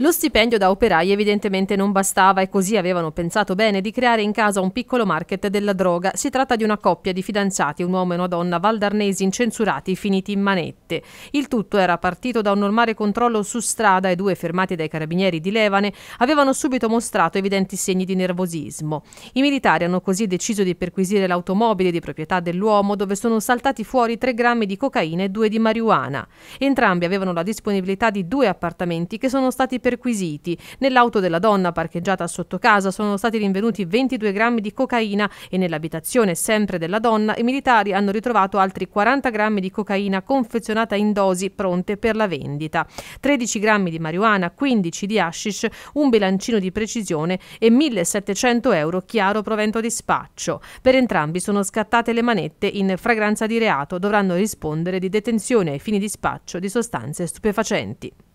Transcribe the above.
Lo stipendio da operai evidentemente non bastava e così avevano pensato bene di creare in casa un piccolo market della droga. Si tratta di una coppia di fidanzati, un uomo e una donna valdarnesi incensurati finiti in manette. Il tutto era partito da un normale controllo su strada e due fermati dai carabinieri di Levane avevano subito mostrato evidenti segni di nervosismo. I militari hanno così deciso di perquisire l'automobile di proprietà dell'uomo dove sono saltati fuori 3 grammi di cocaina e 2 di marijuana. Entrambi avevano la disponibilità di due appartamenti che sono stati perquisiti perquisiti. Nell'auto della donna parcheggiata sotto casa sono stati rinvenuti 22 grammi di cocaina e nell'abitazione sempre della donna i militari hanno ritrovato altri 40 grammi di cocaina confezionata in dosi pronte per la vendita, 13 grammi di marijuana, 15 di hashish, un bilancino di precisione e 1700 euro chiaro provento di spaccio. Per entrambi sono scattate le manette in fragranza di reato, dovranno rispondere di detenzione ai fini di spaccio di sostanze stupefacenti.